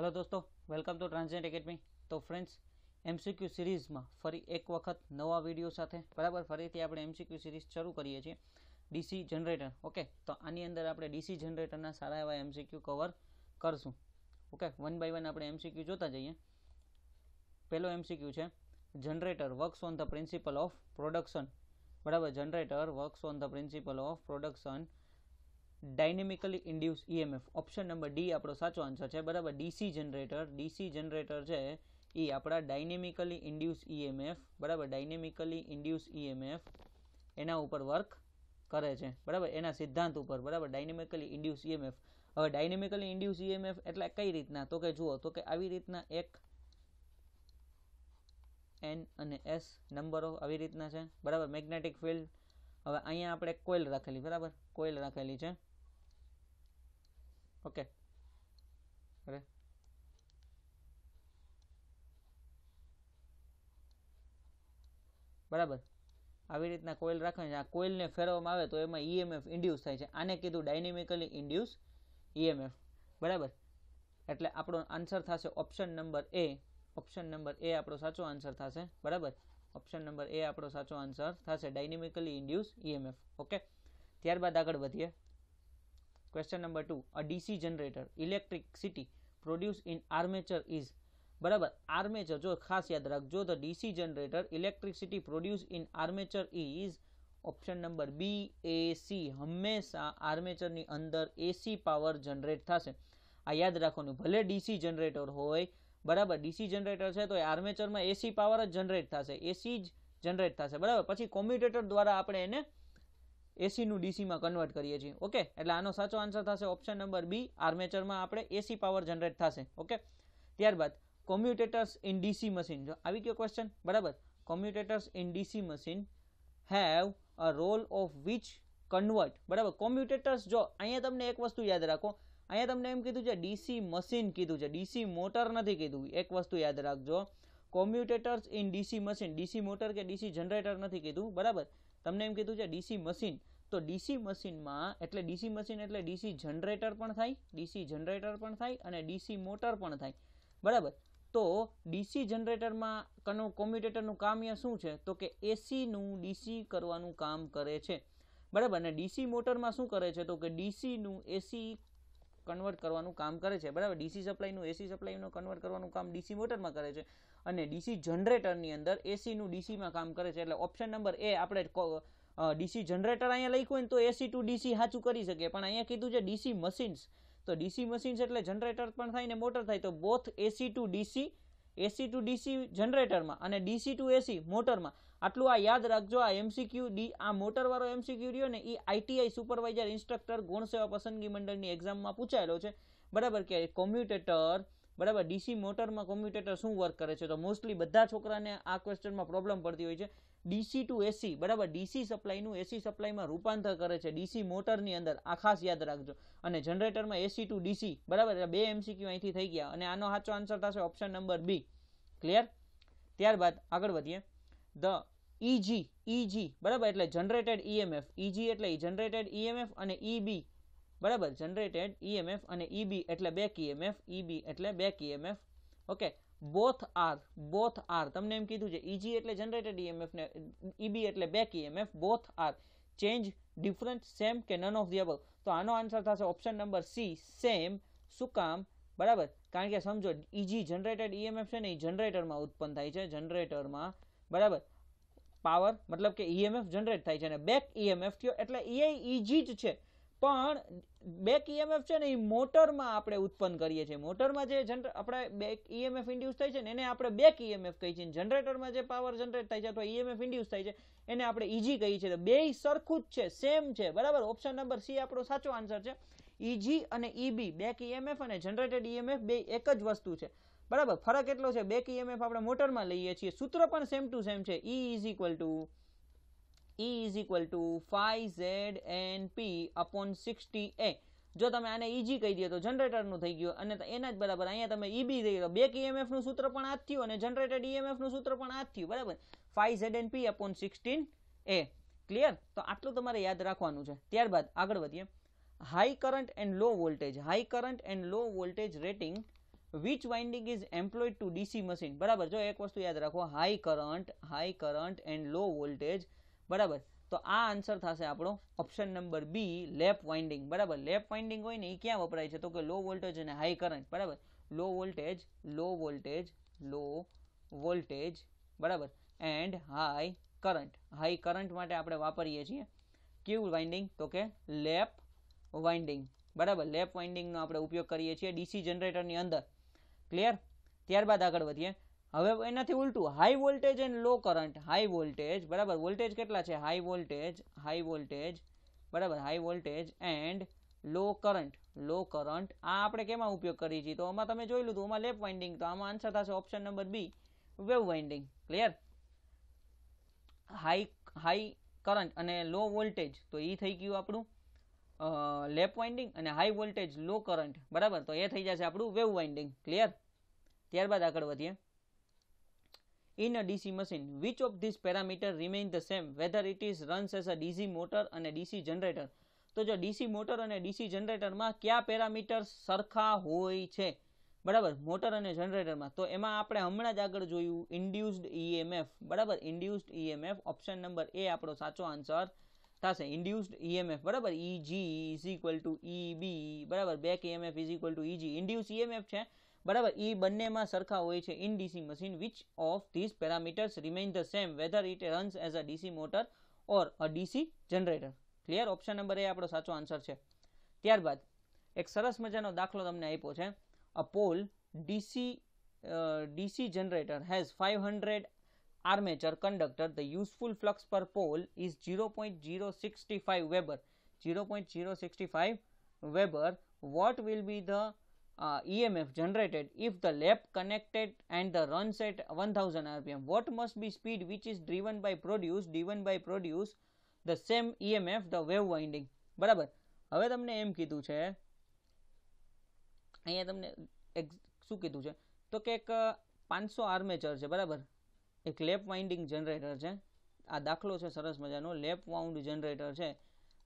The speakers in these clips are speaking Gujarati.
હલો દોસ્તો વેલકમ ટુ ટ્રાન્સજેન્ટ એકેડમી તો ફ્રેન્ડ્સ એમસીક્યુ સિરીઝમાં ફરી એક વખત નવા વિડીયો સાથે બરાબર ફરીથી આપણે એમસીક્યુ સિરીઝ શરૂ કરીએ છીએ ડીસી જનરેટર ઓકે તો આની અંદર આપણે ડીસી જનરેટરના સારા એવા એમસીક્યુ કવર કરશું ઓકે વન બાય વન આપણે એમસીક્યુ જોતા જઈએ પહેલો એમસીક્યુ છે generator works on the principle of production બરાબર generator works on the principle of production dynamically induce EMF option number D આપણો સાચો આન્સર છે બરાબર ડીસી જનરેટર ડીસી જનરેટર છે એ આપણા ડાયનેમિકલી ઇન્ડ્યુસ ઈએમએફ બરાબર ડાયનેમિકલી ઇન્ડ્યુસ ઈએમએફ એના ઉપર વર્ક કરે છે બરાબર એના સિદ્ધાંત ઉપર બરાબર ડાયનેમિકલી ઇન્ડ્યુસ ઈએમએફ હવે ડાયનેમિકલી ઇન્ડ્યુસ ઈએમએફ એટલે કઈ રીતના તો કે જુઓ તો કે આવી રીતના એક એન અને એસ નંબરો આવી રીતના છે બરાબર મેગ્નેટિક ફિલ્ડ હવે અહીંયા આપણે કોઇલ રાખેલી બરાબર કોઇલ રાખેલી છે ઓકે અરે બરાબર આવી રીતના કોઇલ રાખવાની છે આ કોઇલને ફેરવવામાં આવે તો એમાં ઈએમએફ e ઇન્ડ્યુસ થાય છે આને કીધું ડાયનેમિકલી ઇન્ડ્યુસ ઈએમએફ બરાબર એટલે આપણો આન્સર થશે option number A option number A આપણો સાચો આન્સર થશે બરાબર ઓપ્શન નંબર એ આપણો સાચો આન્સર થશે ડાયનેમિકલી ઇન્ડ્યુસ ઈએમએફ ઓકે ત્યારબાદ આગળ વધીએ question number two a DC generator electricity produce in armature is બરાબર આર્મેચર જો ખાસ યાદ રાખજો the DC generator electricity produce in armature is option number B AC હંમેશા આર્મેચરની અંદર એસી પાવર જનરેટ થશે આ યાદ રાખવાનું ભલે ડીસી જનરેટર હોય બરાબર ડીસી જનરેટર છે તો એ આર્મેચરમાં એસી પાવર જ જનરેટ થશે એસી જ જનરેટ થશે બરાબર પછી કોમ્પ્યુટેટર દ્વારા આપણે એને એસીનું ડીસીમાં કન્વર્ટ કરીએ છીએ ઓકે એટલે આનો સાચો આન્સર થશે ઓપ્શન નંબર બી આર્મેચરમાં આપણે એસી પાવર જનરેટ થશે ઓકે ત્યારબાદ કોમ્યુટેટર્સ ઇન ડીસી મશીન જો આવી ગયો ક્વેશ્ચન બરાબર commutators in DC machine have a role of which convert બરાબર કોમ્યુટેટર્સ જો અહીંયા તમને એક વસ્તુ યાદ રાખો અહીંયા તમને એમ કીધું છે ડીસી મશીન કીધું છે ડીસી મોટર નથી કીધું એક વસ્તુ યાદ રાખજો commutators in DC machine DC motor કે ડીસી જનરેટર નથી કીધું બરાબર તમને એમ કીધું છે ડીસી મશીન તો ડીસી મશીનમાં એટલે ડીસી મશીન એટલે ડીસી જનરેટર પણ થાય ડીસી જનરેટર પણ થાય અને ડીસી મોટર પણ થાય બરાબર તો ડીસી જનરેટરમાં કનો કોમ્યુટેટરનું કામ અહીંયા શું છે તો કે એસીનું ડીસી કરવાનું કામ કરે છે બરાબર અને ડીસી મોટરમાં શું કરે છે તો કે ડીસીનું એસી કન્વર્ટ કરવાનું કામ કરે છે બરાબર ડીસી સપ્લાયનું એસી સપ્લાયનું કન્વર્ટ કરવાનું કામ ડીસી મોટરમાં કરે છે અને ડીસી જનરેટરની અંદર એસીનું ડીસીમાં કામ કરે છે એટલે ઓપ્શન નંબર એ આપણે ડીસી જનરેટર અહીંયા લખ્યું હોય તો એસી ટુ ડીસી સાચું કરી શકીએ પણ અહીંયા કીધું છે ડીસી મશીન્સ તો ડીસી મશીન્સ એટલે જનરેટર પણ થાય ને મોટર થાય તો both AC to DC AC to DC જનરેટરમાં અને ડીસી ટુ એસી મોટરમાં આટલું આ યાદ રાખજો આ એમસીક્યુ ડી આ મોટરવાળો એમસીક્યુ રહ્યો ને એ આઈટીઆઈ સુપરવાઇઝર ઇન્સ્ટ્રક્ટર ગુણ સેવા પસંદગી મંડળની એક્ઝામમાં પૂછાયેલો છે બરાબર કે કોમ્પ્યુટેટર બરાબર ડીસી મોટરમાં કોમ્પ્યુટેટર શું વર્ક કરે છે તો મોસ્ટલી બધા છોકરાને આ ક્વેશ્ચનમાં પ્રોબ્લેમ પડતી હોય છે ડીસી ટુ એસી બરાબર ડીસી સપ્લાયનું એસી સપ્લાયમાં રૂપાંતર કરે છે ડીસી મોટરની અંદર આ ખાસ યાદ રાખજો અને જનરેટરમાં એસી ટુ ડીસી બરાબર બે એમસીક્યુ અહીંથી થઈ ગયા અને આનો સાચો આન્સર થશે ઓપ્શન નંબર બી ક્લિયર ત્યારબાદ આગળ વધીએ ધ ઇજી ઇજી બરાબર એટલે જનરેટેડ ઈએમએફ ઇજી એટલે જનરેટેડ ઈએમએફ અને ઈબી બરાબર જનરેટેડ ઈએમએફ અને ઈબી એટલે બેક ઈએમએફ ઈબી એટલે back EMF okay both are both are તમને એમ કીધું છે ઇજી એટલે જનરેટેડ ઈએમએફ ને ઈબી એટલે back EMF both are change different same કે નન ઓફ ધી અબવ તો આનો આન્સર થશે ઓપ્શન નંબર સી સેમ શું કામ બરાબર કારણ કે સમજો ઇજી જનરેટેડ ઈએમએફ છે ને એ જનરેટરમાં ઉત્પન્ન થાય છે જનરેટરમાં બરાબર પાવર મતલબ કે ઈએમએફ e જનરેટ થાય છે અને બેક ઈએમએફ e થયો એટલે એ ઈજી જ છે પણ બેક ઈએમએફ e છે ને એ મોટરમાં આપણે ઉત્પન્ન કરીએ છીએ મોટરમાં જે જનરે આપણે બેક ઈએમએફ ઇન્ડ્યુસ થાય છે ને એને આપણે બેક ઈએમએફ કહીએ છીએ જનરેટરમાં જે પાવર જનરેટ થાય છે અથવા ઈએમએફ ઇન્ડ્યુસ થાય છે એને આપણે ઈજી કહીએ છીએ બે સરખું જ છે સેમ છે બરાબર ઓપ્શન નંબર સી આપણો સાચો આન્સર છે ઈજી અને ઈબી બેક ઈએમએફ અને જનરેટેડ ઈએમએફ બે એક જ વસ્તુ છે બરાબર ફરક એટલો છે બેક ઈએમએફ e આપણે મોટરમાં લઈએ છીએ સૂત્ર પણ સેમ ટુ સેમ છે E is equal to E is equal to five Z N P upon sixty A જો તમે આને ઈજી e કહી દો તો જનરેટરનું થઈ ગયું અને એના જ બરાબર અહીંયા તમે ઈબી e થઈ ગયો બેક ઈએમએફનું સૂત્ર પણ આ જ થયું અને જનરેટેડ ઈએમએફનું સૂત્ર પણ આ જ થયું બરાબર five Z N P upon sixteen A clear તો આટલું તમારે યાદ રાખવાનું છે ત્યારબાદ આગળ વધીએ high current and low voltage high current and low voltage rating which winding is employed to DC machine બરાબર જો એક વસ્તુ યાદ રાખો high current high current and low voltage બરાબર તો આ આન્સર થશે આપણો option number B lap winding બરાબર લેપ વાઇન્ડિંગ હોય ને એ ક્યાં વપરાય છે તો કે લો વોલ્ટેજ અને હાઈ કરંટ બરાબર low voltage low voltage low voltage બરાબર and high current high current માટે આપણે વાપરીએ છીએ કેવું વાઇન્ડિંગ તો કે લેપ વાઇન્ડિંગ બરાબર લેપ વાઇન્ડિંગનો આપણે ઉપયોગ કરીએ છીએ ડીસી જનરેટરની અંદર ક્લિયર ત્યારબાદ આગળ વધીએ હવે એનાથી ઉલટું high voltage and low current high voltage બરાબર વોલ્ટેજ કેટલા છે હાઈ વોલ્ટેજ હાઈ વોલ્ટેજ બરાબર high voltage and low current low current આ આપણે કેમાં ઉપયોગ કરીએ છીએ તો આમાં તમે જોઈ લીધું આમાં લેપ વાઇન્ડિંગ તો આમાં આન્સર થશે option number B wave winding clear high high current અને લો વોલ્ટેજ તો એ થઈ ગયું આપણું લેપ વાઇન્ડિંગ અને હાઈ વોલ્ટેજ લો કરંટ બરાબર તો એ થઈ જશે આપણું વેવ વાઇન્ડિંગ ક્લિયર ત્યારબાદ આગળ વધીએ in a DC machine which of these parameter remain the same whether it is runs as a DC motor અને ડીસી જનરેટર તો જો ડીસી મોટર અને ડીસી જનરેટરમાં કયા પેરામીટર સરખા હોય છે બરાબર મોટર અને જનરેટરમાં તો એમાં આપણે હમણાં જ આગળ જોયું ઇન્ડ્યુસ્ડ ઈએમએફ e બરાબર induced EMF option number A આપણો સાચો આન્સર થશે ઇન્ડ્યુસ્ડ ઈએમએફ e બરાબર Eg is equal to B બરાબર back EMF is equal to Eg induce EMF છે બરાબર ઈ e બંનેમાં સરખા હોય છે in DC machine which of these parameters remain the same whether it runs as a DC motor or a DC generator clear option number A આપણો સાચો આન્સર છે ત્યારબાદ એક સરસ મજાનો દાખલો તમને આપ્યો છે a pole DC DC generator has five hundred armature conductor, the useful flux per pole is 0.065 Weber. 0.065 Weber. What will be the uh, EMF generated if the lap connected and the runs at 1000 RPM? What must be speed which is driven by produce, driven by produce the same EMF, the wave winding. બરાબર હવે તમને એમ કીધું છે અહીંયા તમને શું કીધું છે તો કે એક પાંચસો આર્મેચર છે બરાબર એક લેપ વાઇન્ડિંગ જનરેટર છે આ દાખલો છે સરસ મજાનો લેપ વાઉન્ડ જનરેટર છે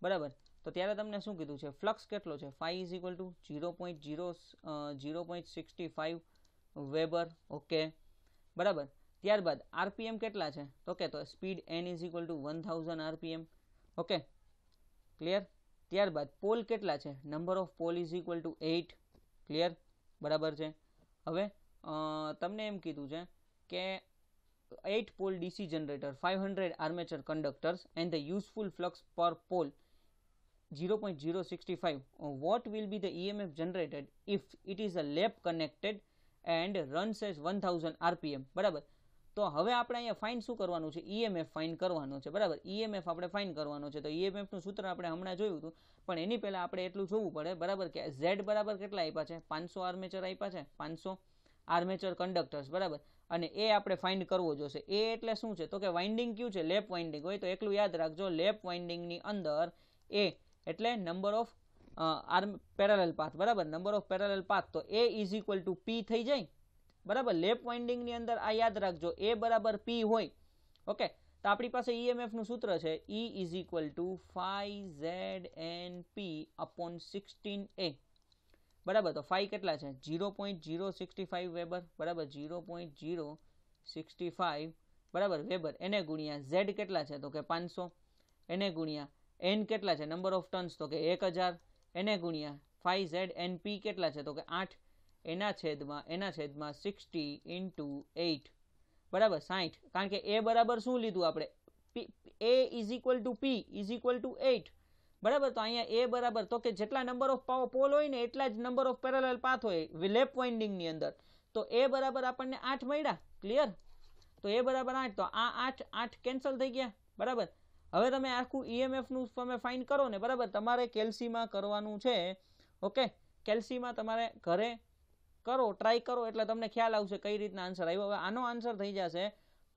બરાબર તો ત્યારે તમને શું કીધું છે ફ્લક્સ કેટલો છે phi is equal to zero point zero zero point sixty five weber okay બરાબર ત્યારબાદ આરપીએમ કેટલા છે તો કે તો speed N is equal to one thousand RPM okay clear ત્યારબાદ પોલ કેટલા છે number of pole is equal to eight clear બરાબર છે હવે તમને એમ કીધું છે કે 8 pole DC generator, 500 armature conductors and the useful flux per pole 0.065 uh, what will be the EMF generated if it is a lap connected and runs as 1000 RPM બરાબર તો હવે આપણે અહીંયા ફાઇન શું કરવાનું છે EMF ફાઇન કરવાનો છે બરાબર EMF આપણે ફાઇન કરવાનો છે તો EMF નું સૂત્ર આપણે હમણાં જોયું હતું પણ એની પહેલાં આપણે એટલું જોવું પડે બરાબર કે Z બરાબર કેટલા આપ્યા છે પાંચસો આર્મેચર આપ્યા છે પાંચસો આર્મેચર કંડક્ટર્સ બરાબર અને એ આપણે ફાઇન્ડ કરવો જોશે એ એટલે શું છે તો કે વાઇન્ડિંગ કયું છે લેપ વાઇન્ડિંગ હોય તો એકલું યાદ રાખજો લેપ વાઇન્ડિંગની અંદર એ એટલે number of arm parallel path બરાબર નંબર ઓફ પેરેલ પાથ તો એ ઇઝ ઇક્વલ ટુ પી થઈ જાય બરાબર લેપ વાઇન્ડિંગની અંદર આ યાદ રાખજો એ બરાબર પી હોય ઓકે તો આપણી પાસે ઈએમએફનું e સૂત્ર છે E is equal to phi Z N P upon sixteen A બરાબર તો ફાઈ કેટલા છે zero point zero sixty five weber બરાબર zero point zero sixty five બરાબર વેબર એને ગુણ્યા ઝેડ કેટલા છે તો કે પાંચસો એને ગુણ્યા એન કેટલા છે નંબર ઓફ ટર્ન્સ તો કે એક હજાર એને ગુણ્યા ફાઈ ઝેડ એન પી કેટલા છે તો કે આઠ એના છેદમાં એના છેદમાં સિક્સટી ઇન્ટુ એઇટ બરાબર સાઠ કારણ કે એ બરાબર શું લીધું આપણે P A is equal to P is equal to eight બરાબર તો અહીંયા એ બરાબર તો કે જેટલા નંબર ઓફ પોલ હોય ને એટલા જ નંબર ઓફ પેરેલ પાથ હોય લેપ વાઇન્ડિંગની અંદર તો એ બરાબર આપણને આઠ મળ્યા ક્લિયર તો એ બરાબર આઠ તો આ આઠ આઠ કેન્સલ થઈ ગયા બરાબર હવે તમે આખું ઈએમએફનું તમે ફાઇન કરો ને બરાબર તમારે કેલ્સીમાં કરવાનું છે ઓકે કેલ્સીમાં તમારે ઘરે કરો ટ્રાય કરો એટલે તમને ખ્યાલ આવશે કઈ રીતના આન્સર આવ્યો હવે આનો આન્સર થઈ જશે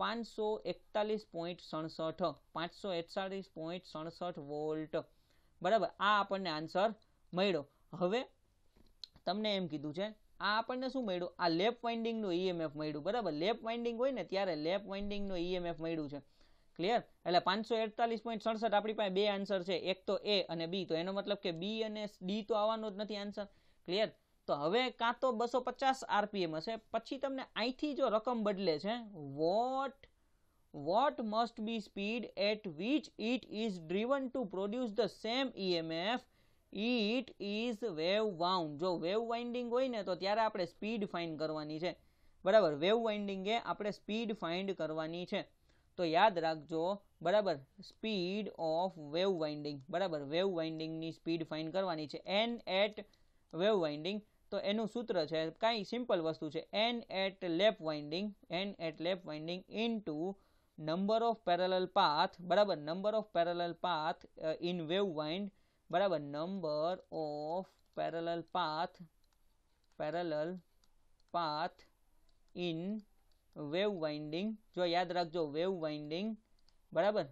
પાંચસો એકતાલીસ પોઈન્ટ સડસઠ પાંચસો એકતાલીસ પોઈન્ટ સડસઠ વોલ્ટ બરાબર આ આપણને આન્સર મળ્યો હવે તમને એમ કીધું છે આ આપણને શું મળ્યું આ લેપ વાઇન્ડિંગનું ઈએમએફ મળ્યું બરાબર લેપ વાઇન્ડિંગ હોય ને ત્યારે લેપ વાઇન્ડિંગનું ઈએમએફ મળ્યું છે ક્લિયર એટલે પાંચસો એકતાલીસ પોઈન્ટ સડસઠ આપણી પાસે બે આન્સર છે એક તો એ અને બી તો એનો મતલબ કે બી અને ડી તો આવવાનો જ નથી આન્સર ક્લિયર તો હવે કાં તો બસો પચાસ આરપીએમ હશે પછી તમને અહીંથી જો રકમ બદલે છે what what must be speed at which it is driven to produce the same EMF it is wave wound જો વેવ વાઇન્ડિંગ હોય ને તો ત્યારે આપણે સ્પીડ ફાઇન્ડ કરવાની છે બરાબર વેવ એ આપણે સ્પીડ ફાઇન્ડ કરવાની છે તો યાદ રાખજો બરાબર સ્પીડ ઓફ વેવ વાઇન્ડિંગ બરાબર વેવ વાઇન્ડિંગની સ્પીડ ફાઇન કરવાની છે એન એટ વેવ વાઇન્ડિંગ તો એનું સૂત્ર છે કાંઈ સિમ્પલ વસ્તુ છે N at lap winding N at lap winding into number of parallel path बराबर number of parallel path in wave wind बराबर number of parallel path parallel path in wave winding जो याद रखो वेव वाइंडिंग बराबर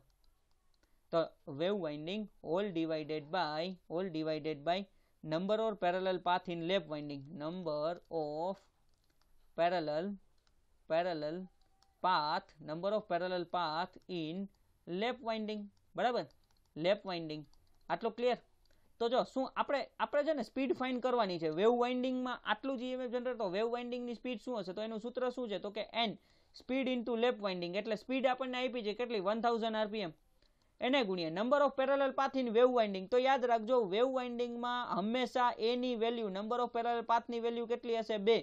तो wave winding all divided by all divided by number of parallel path in left winding number of parallel parallel path number of parallel path in lap winding બરાબર લેપ વાઇન્ડિંગ આટલો ક્લિયર તો જો શું આપણે આપણે છે ને સ્પીડ ફાઇન કરવાની છે વેવ વાઇન્ડિંગમાં આટલું જ ઇએમએફ જનરેટ તો વેવ વાઇન્ડિંગની સ્પીડ શું હશે તો એનું સૂત્ર શું છે તો કે N speed into left winding એટલે સ્પીડ આપણને આપી છે કેટલી વન થાઉઝન્ડ આરપીએમ એને ગુણ્યા number of parallel path in wave winding તો યાદ રાખજો વેવ વાઇન્ડિંગમાં હંમેશા એની વેલ્યુ નંબર ઓફ પેરેલ પાથની વેલ્યુ કેટલી હશે બે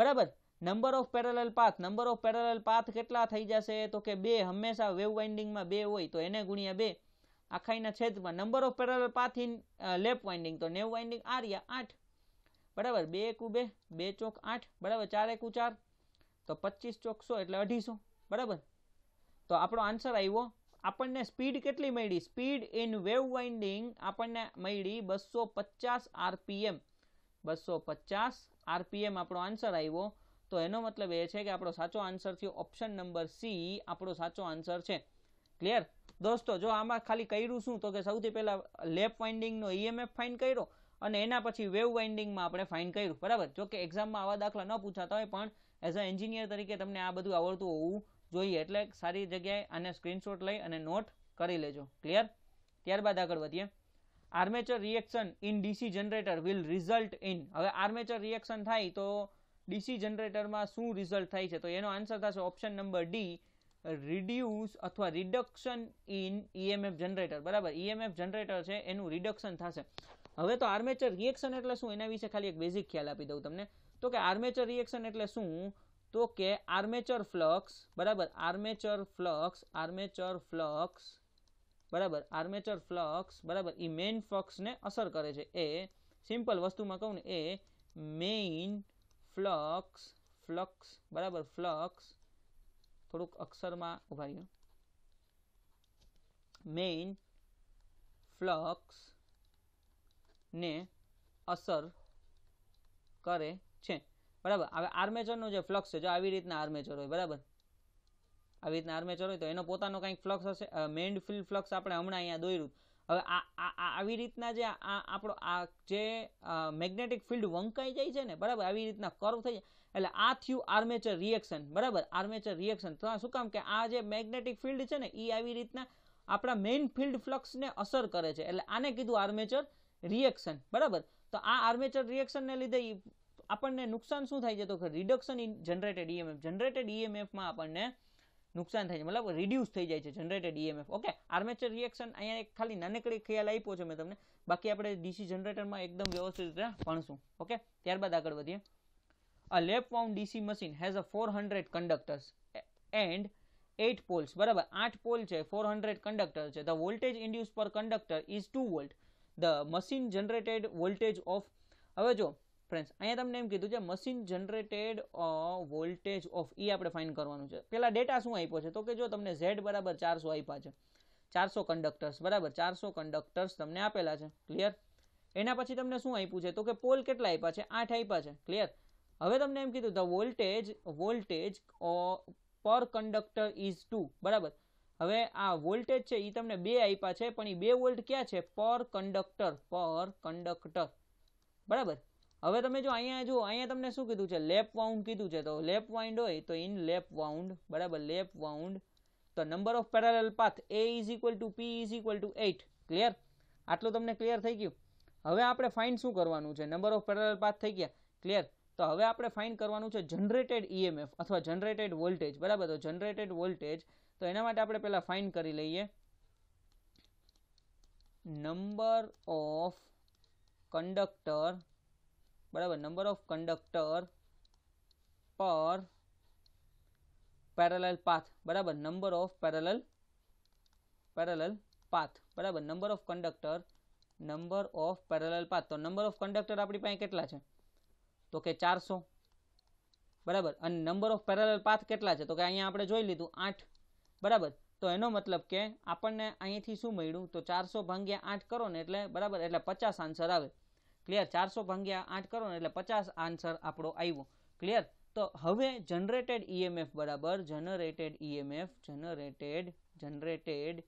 બરાબર number of parallel path number of parallel path કેટલા થઈ જશે તો કે બે હંમેશા વેવ વાઇન્ડિંગમાં બે હોય તો એને ગુણ્યા બે આખાઈના છેદમાં number of parallel path in left winding તો નેવ વાઇન્ડિંગ આ રહ્યા આઠ બરાબર બે એકુ બે બે ચોક આઠ બરાબર ચાર એકુ ચાર તો પચીસ ચોકસો એટલે અઢીસો બરાબર તો આપણો આન્સર આવ્યો આપણને સ્પીડ કેટલી મળી સ્પીડ ઇન વેવ વાઇન્ડિંગ આપણને મળી બસો પચાસ આરપીએમ બસો પચાસ આરપીએમ આપણો આન્સર આવ્યો તો એનો મતલબ એ છે કે આપણો સાચો આન્સર થયો ઓપ્શન નંબર સી આપણો સાચો આન્સર છે ક્લિયર દોસ્તો જો આમાં ખાલી કર્યું શું તો કે સૌથી પહેલાં લેપ વાઇન્ડિંગનો ઈએમએફ ફાઇન કર્યો અને એના પછી વેવ વાઇન્ડિંગમાં આપણે ફાઇન કર્યું બરાબર જો કે એક્ઝામમાં આવા દાખલા ન પૂછાતા હોય પણ એઝ અ એન્જિનિયર તરીકે તમને આ બધું આવડતું હોવું જોઈએ એટલે સારી જગ્યાએ આને સ્ક્રીનશોટ લઈ અને નોટ કરી લેજો ક્લિયર ત્યારબાદ આગળ વધીએ armature reaction in DC generator will result in હવે આર્મેચર રિએક્શન થાય તો ડીસી જનરેટરમાં શું રિઝલ્ટ થાય છે તો એનો આન્સર થશે ઓપ્શન નંબર ડી રિડ્યુસ અથવા રિડક્શન ઇન ઈએમએફ જનરેટર બરાબર ઈએમએફ e જનરેટર છે એનું રિડક્શન થશે હવે તો આર્મેચર રિએક્શન એટલે શું એના વિશે ખાલી એક બેઝિક ખ્યાલ આપી દઉં તમને તો કે આર્મેચર રિએક્શન એટલે શું તો કે આર્મેચર ફ્લક્સ બરાબર આર્મેચર ફ્લક્સ આર્મેચર ફ્લક્સ બરાબર આર્મેચર ફ્લક્સ બરાબર એ મેઇન ફ્લક્સને અસર કરે છે એ સિમ્પલ વસ્તુમાં કહું ને એ મેઇન ફ્લક્સ ફ્લક્સ બરાબર ફ્લક્સ થોડુંક અક્ષરમાં ઉભા રહ્યો મેઇન ફ્લક્સ ને અસર કરે છે બરાબર હવે આર્મેચરનો જે ફ્લક્સ છે જો આવી રીતના આર્મેચર હોય બરાબર આવી રીતના આર્મેચર હોય તો એનો પોતાનો કંઈક ફ્લક્સ હશે મેઇન ફિલ્ડ ફ્લક્સ આપણે હમણાં અહીંયા દોર્યું હવે આ આવી રીતના જે આ આપણો આ જે મેગ્નેટિક ફિલ્ડ વંકાઈ જાય છે ને બરાબર આવી રીતના કર્વ થઈ જાય એટલે આ થયું આર્મેચર રિએક્શન બરાબર આર્મેચર રિએક્શન તો શું કામ કે આ જે મેગ્નેટિક ફિલ્ડ છે ને એ આવી રીતના આપણા મેઇન ફિલ્ડ ફ્લક્સને અસર કરે છે એટલે આને કીધું આર્મેચર રિએક્શન બરાબર તો આ આર્મેચર રિએક્શનને લીધે આપણને નુકસાન શું થાય છે તો reduction in generated EMF generated ઈએમએફમાં આપણને નુકસાન થાય છે મતલબ રિડ્યુસ થઈ જાય છે generated EMF okay armature reaction અહીંયા એક ખાલી નાનકડી ખ્યાલ આપ્યો છે મેં તમને બાકી આપણે ડીસી જનરેટરમાં એકદમ વ્યવસ્થિત રીતે ભણશું ઓકે ત્યારબાદ આગળ વધીએ a lap wound DC machine has a four hundred conductors and eight poles બરાબર આઠ પોલ છે ફોર હંડ્રેડ કંડક્ટર છે the voltage induce per conductor is two volt the machine generated voltage of હવે જો ફ્રેન્ડ્સ અહીંયા તમને એમ કીધું છે machine generated voltage of E આપણે ફાઇન કરવાનું છે પેલા ડેટા શું આપ્યો છે તો કે જો તમને ઝેડ બરાબર ચારસો આપ્યા છે ચારસો કંડક્ટર્સ બરાબર ચારસો કંડક્ટર્સ તમને આપેલા છે ક્લિયર એના પછી તમને શું આપ્યું છે તો કે પોલ કેટલા આપ્યા છે આઠ આપ્યા છે ક્લિયર હવે તમને એમ કીધું the voltage voltage per conductor is to બરાબર હવે આ વોલ્ટેજ છે એ તમને બે આપ્યા છે પણ એ બે વોલ્ટ ક્યાં છે પર કંડક્ટર પર કંડક્ટર બરાબર હવે તમે જો અહીંયા જો અહીંયા તમને શું કીધું છે લેપ વાઉન્ડ કીધું છે તો લેપ વાઉન્ડ હોય તો ઇન લેપ વાઉન્ડ બરાબર લેપ વાઉન્ડ તો number of parallel path A is equal to P is equal to eight clear આટલું તમને ક્લિયર થઈ ગયું હવે આપણે ફાઇન શું કરવાનું છે નંબર ઓફ પેરેલલ પાથ થઈ ગયા ક્લિયર તો હવે આપણે ફાઇન કરવાનું છે જનરેટેડ ઈએમએફ e અથવા જનરેટેડ વોલ્ટેજ બરાબર તો જનરેટેડ વોલ્ટેજ તો એના માટે આપણે પહેલાં ફાઇન કરી લઈએ નંબર ઓફ કંડક્ટર બરાબર number of conductor per parallel path બરાબર number of parallel parallel path બરાબર number of conductor number of parallel path તો નંબર ઓફ કંડક્ટર આપણી પાસે કેટલા છે તો કે ચારસો બરાબર અને નંબર ઓફ પેરેલલ પાથ કેટલા છે તો કે અહીંયા આપણે જોઈ લીધું આઠ બરાબર તો એનો મતલબ કે આપણને અહીંથી શું મળ્યું તો ચારસો ભાંગ્યા આઠ કરો ને એટલે બરાબર એટલે પચાસ આન્સર આવે ક્લિયર ચારસો ભાંગ્યા આઠ કરો ને એટલે પચાસ આન્સર આપણો આવ્યો ક્લિયર તો હવે જનરેટેડ ઈએમએફ e બરાબર generated EMF generated generated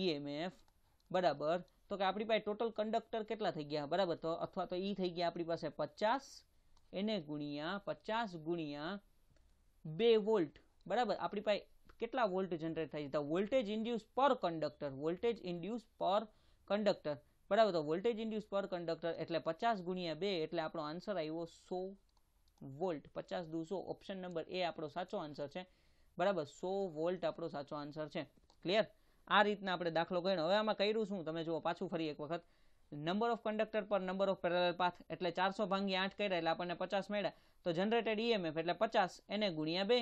EMF બરાબર તો કે આપણી પાસે ટોટલ કંડક્ટર કેટલા થઈ ગયા બરાબર તો અથવા તો ઈ થઈ ગયા આપણી પાસે પચાસ એને ગુણ્યા પચાસ ગુણ્યા બે વોલ્ટ બરાબર આપણી પાસે કેટલા વોલ્ટ જનરેટ થાય છે voltage induce per conductor voltage induce per conductor બરાબર તો વોલ્ટેજ ઇન્ડ્યુસ પર કંડક્ટર એટલે પચાસ ગુણ્યા બે એટલે આપણો આન્સર આવ્યો સો વોલ્ટ પચાસ દુ ઓપ્શન નંબર એ આપણો સાચો આન્સર છે બરાબર સો વોલ્ટ આપણો સાચો આન્સર છે ક્લિયર આ રીતના આપણે દાખલો ગણ્યો હવે આમાં કર્યું શું તમે જુઓ પાછું ફરી એક વખત number of conductor per number of parallel path એટલે ચારસો ભાંગી આઠ કર્યા એટલે આપણને પચાસ મળ્યા તો જનરેટેડ ઈએમએફ એટલે પચાસ એને ગુણ્યા બે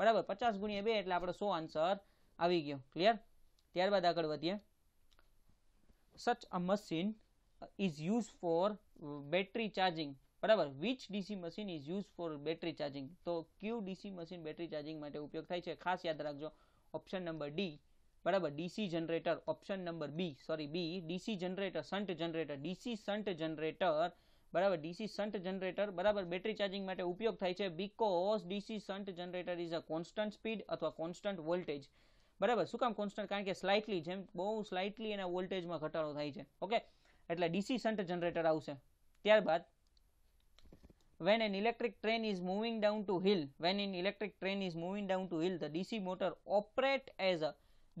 બરાબર પચાસ ગુણ્યા બે એટલે આપણો સો આન્સર આવી ગયો ક્લિયર ત્યારબાદ આગળ વધીએ such a machine is used for uh, battery charging બરાબર which DC machine is use for battery charging તો ક્યુ ડીસી મશીન બેટરી ચાર્જિંગ માટે ઉપયોગ થાય છે ખાસ યાદ રાખજો ઓપ્શન નંબર ડી બરાબર DC generator option number B sorry B DC generator shunt generator DC shunt generator બરાબર ડીસી સન્ટ જનરેટર બરાબર બેટરી ચાર્જિંગ માટે ઉપયોગ થાય છે because DC shunt generator is a constant speed અથવા કોન્સ્ટન્ટ વોલ્ટેજ બરાબર શું કામ કોન્સ્ટન્ટ કારણ કે સ્લાઇટલી જેમ બહુ સ્લાઇટલી એના વોલ્ટેજમાં ઘટાડો થાય છે ઓકે એટલે ડીસી શન્ટ જનરેટર આવશે ત્યારબાદ when an electric train is moving down to hill when an electric train is moving down to hill the dc motor operate as a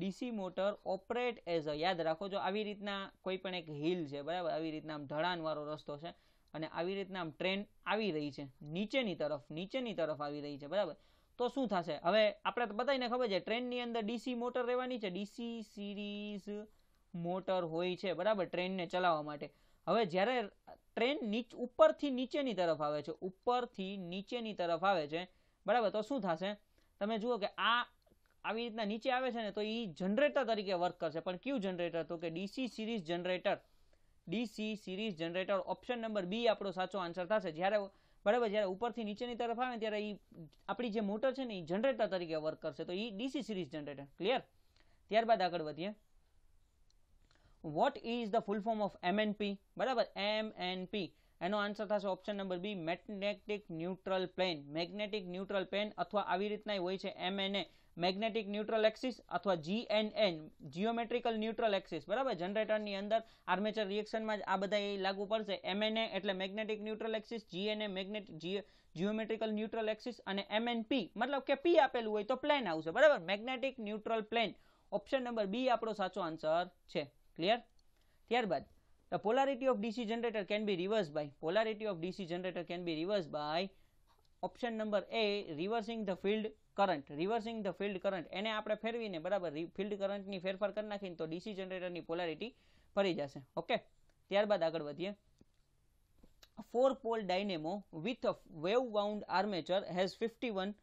DC motor operate as a યાદ રાખો જો આવી રીતના કોઈ પણ એક હિલ છે બરાબર આવી રીતના આમ ઢળાણવાળો રસ્તો છે અને આવી રીતના આમ ટ્રેન આવી રહી છે નીચેની તરફ નીચેની તરફ આવી રહી છે બરાબર તો શું થશે હવે આપણે બધાને ખબર છે ટ્રેનની અંદર ડીસી મોટર રહેવાની છે ડીસી સિરીઝ મોટર હોય છે બરાબર ટ્રેનને ચલાવવા માટે હવે જ્યારે ટ્રેન નીચ ઉપરથી નીચેની તરફ આવે છે ઉપરથી નીચેની તરફ આવે છે બરાબર તો શું થશે તમે જુઓ કે આ આવી રીતના નીચે આવે છે ને તો એ જનરેટર તરીકે વર્ક કરશે પણ કયું જનરેટર તો કે DC series generator DC series generator option number B આપણો સાચો આન્સર થશે જ્યારે બરાબર જ્યારે ઉપરથી નીચેની તરફ આવે ત્યારે એ આપણી જે મોટર છે ને એ જનરેટર તરીકે વર્ક કરશે તો એ ડીસી સિરીઝ જનરેટર ક્લિયર ત્યારબાદ આગળ વધીએ what is the full form of MNP બરાબર એમએનપી એનો આન્સર થશે option number B magnetic neutral plane magnetic neutral plane અથવા આવી રીતના હોય છે એમએનએ મેગ્નેટિક ન્યુટ્રલ એક્સિસ અથવા જીએનએન જીઓમેટ્રિકલ ન્યુટ્રલ એક્સિસ બરાબર જનરેટરની અંદર આર્મેચર રિએક્શનમાં જ આ બધા એ લાગુ પડશે એમએનએ એટલે magnetic neutral axis GNA magnetic geometrical neutral axis અને એમએનપી મતલબ કે પી આપેલું હોય તો પ્લેન આવશે બરાબર magnetic neutral plane option number B આપણો સાચો આન્સર છે ક્લિયર ત્યારબાદ The polarity of DC generator can be reversed by polarity of DC generator can be reversed by option number A reversing the field current reversing the field current એને આપણે ફેરવીને બરાબર ફિલ્ડ કરંટની ફેરફાર કરી નાખીને તો ડીસી જનરેટરની પોલારિટી ફરી જશે ઓકે ત્યારબાદ આગળ વધીએ four pole dynamo with a wave wound armature has fifty one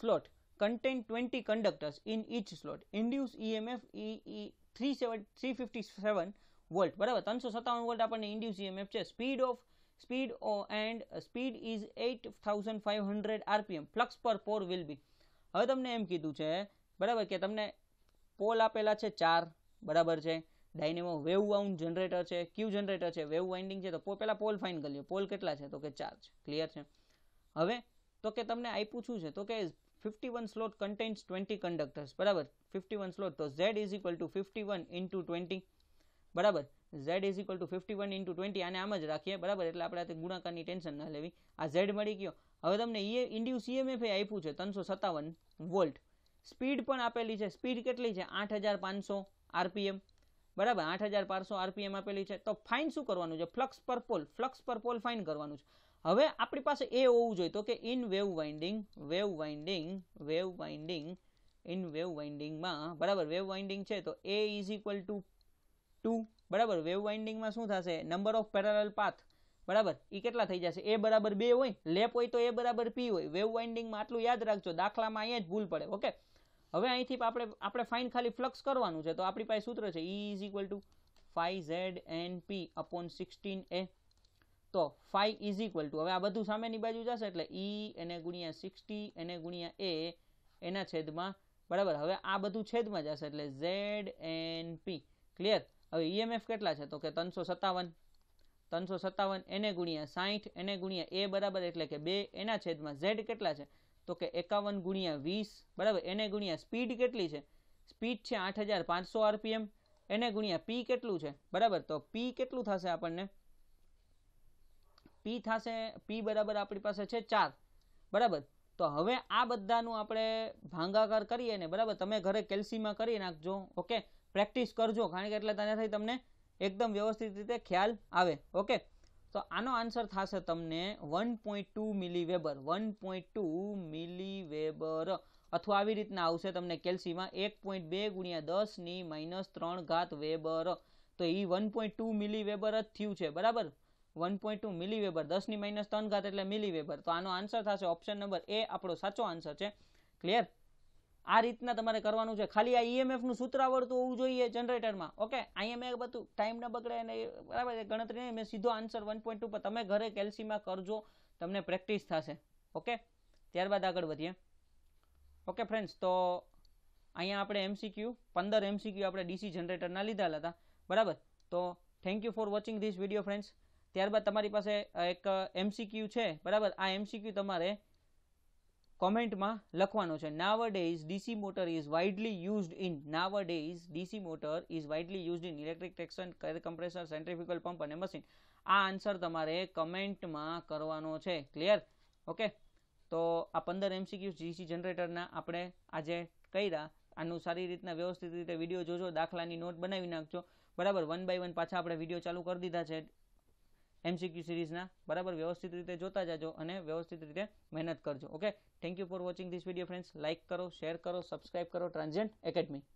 slot contain twenty conductors in each slot induce EMF E three seven three fifty seven volt બરાબર ત્રણસો સત્તાવન વોલ્ટ આપણને ઇન્ડ્યુસ ઇએમએફ e છે સ્પીડ ઓફ સ્પીડ ઓ and speed is and thousand five 8500 RPM flux per pore will be હવે તમને એમ કીધું છે બરાબર કે તમને પોલ આપેલા છે ચાર બરાબર છે ડાયનેમો વેવ વાઉન્ડ જનરેટર છે ક્યુ જનરેટર છે વેવ વાઇન્ડિંગ છે તો પહેલાં પોલ ફાઇન કરી લો પોલ કેટલા છે તો કે ચાર છે ક્લિયર છે હવે તો કે તમને આપ્યું શું છે તો કે fifty one slot contains twenty conductors બરાબર ફિફ્ટી વન સ્લોટ તો Z is equal to fifty one into twenty બરાબર Z is equal to fifty one into twenty આને આમ જ રાખીએ બરાબર એટલે આપણે ગુણાકારની ટેન્શન ના લેવી આ ઝેડ મળી ગયો હવે તમને ઈએ ઇન્ડ્યુસ ઈએમએફ એ આપ્યું છે ત્રણસો સત્તાવન વોલ્ટ સ્પીડ પણ આપેલી છે સ્પીડ કેટલી છે આઠ હજાર પાંચસો આરપીએમ બરાબર આઠ હજાર પારસો આરપીએમ આપેલી છે તો ફાઇન શું કરવાનું છે flux per pole flux per pole find કરવાનું છે હવે આપણી પાસે એ હોવું જોઈએ તો કે in wave winding wave winding wave winding in wave વાઇન્ડિંગમાં બરાબર વેવ વાઇન્ડિંગ છે તો એ ઇઝ ઇક્વલ ટુ ટુ બરાબર વેવ વાઇન્ડિંગમાં શું થશે નંબર ઓફ પેરેલલ પાથ બરાબર એ કેટલા થઈ જશે એ બરાબર બે હોય લેપ હોય તો એ બરાબર પી હોય વેવ વાઇન્ડિંગમાં આટલું યાદ રાખજો દાખલામાં અહીંયા જ ભૂલ પડે ઓકે હવે અહીંથી આપણે આપણે ફાઇન ખાલી ફ્લક્સ કરવાનું છે તો આપણી પાસે સૂત્ર છે E is equal to phi Z N P upon sixteen A તો ફાઈ ઇઝ ઇક્વલ ટુ હવે આ બધું સામેની બાજુ જશે એટલે ઈ e એને ગુણ્યા સિક્સટી એને ગુણ્યા એ એના છેદમાં બરાબર હવે આ બધું છેદમાં જશે એટલે ઝેડ એન પી ક્લિયર હવે ઈએમએફ e કેટલા છે તો કે ત્રણસો સત્તાવન ત્રણસો સત્તાવન એને ગુણ્યા સાહીઠ એને ગુણ્યા એ બરાબર એટલે કે બે એના છેદમાં ઝેડ કેટલા છે તો કે એકાવન ગુણ્યા વીસ બરાબર એને ગુણ્યા સ્પીડ કેટલી છે સ્પીડ છે આઠ હજાર પાંચસો આરપીએમ એને ગુણ્યા પી કેટલું છે બરાબર તો પી કેટલું થશે આપણને પી થશે પી બરાબર આપણી પાસે છે ચાર બરાબર તો હવે આ બધાનું આપણે ભાંગાકાર કરીએ ને બરાબર તમે ઘરે કેલ્સીમાં કરી નાખજો ઓકે પ્રેક્ટિસ કરજો કારણ કે એટલે તને થઈ તમને એકદમ વ્યવસ્થિત રીતે ખ્યાલ આવે ઓકે તો આનો આન્સર થશે તમને one point two milli weber one point two milli weber અથવા આવી રીતના આવશે તમને કેલ્સીમાં એક પોઈન્ટ બે ગુણ્યા દસની માઇનસ ત્રણ ઘાત વેબર તો એ one point two milli weber જ થયું છે બરાબર one point two milli weber દસની માઇનસ ત્રણ ઘાત એટલે મિલી વેબર તો આનો આન્સર થશે ઓપ્શન નંબર એ આપણો સાચો આન્સર છે ક્લિયર આ રીતના તમારે કરવાનું છે ખાલી આ ઈએમએફનું e સૂત્ર આવડતું હોવું જોઈએ જનરેટરમાં ઓકે આઈએમએફ બધું ટાઈમ ન બગડે અને બરાબર ગણતરી મેં સીધો આન્સર વન પોઈન્ટ પર તમે ઘરે કેલ્સીમાં કરજો તમને પ્રેક્ટિસ થશે ઓકે ત્યારબાદ આગળ વધીએ ઓકે ફ્રેન્ડ્સ તો અહીંયા આપણે એમસીક્યુ પંદર એમસીક્યુ આપણે ડીસી જનરેટરના લીધા હતા બરાબર તો thank you for watching this video friends ત્યારબાદ તમારી પાસે એક એમસીક્યુ છે બરાબર આ એમસીક્યુ તમારે કોમેન્ટમાં લખવાનો છે nowadays DC motor is widely used in nowadays DC motor is widely used in electric traction compressor centrifugal pump અને મશીન આ આન્સર તમારે કમેન્ટમાં કરવાનો છે ક્લિયર ઓકે તો આ પંદર એમસીક્યુ જીસી જનરેટરના આપણે આજે કર્યા આનું સારી રીતના વ્યવસ્થિત રીતે વિડીયો જોજો દાખલાની નોટ બનાવી નાખજો બરાબર વન બાય વન પાછા આપણે વિડીયો ચાલુ કરી દીધા છે એમસીક્યુ સિરીઝના બરાબર વ્યવસ્થિત રીતે જોતા જાજો અને વ્યવસ્થિત રીતે મહેનત કરજો okay thank you for watching this video friends like કરો શેર કરો સબસ્ક્રાઇબ કરો ટ્રાન્ઝેન્ટ એકેડમી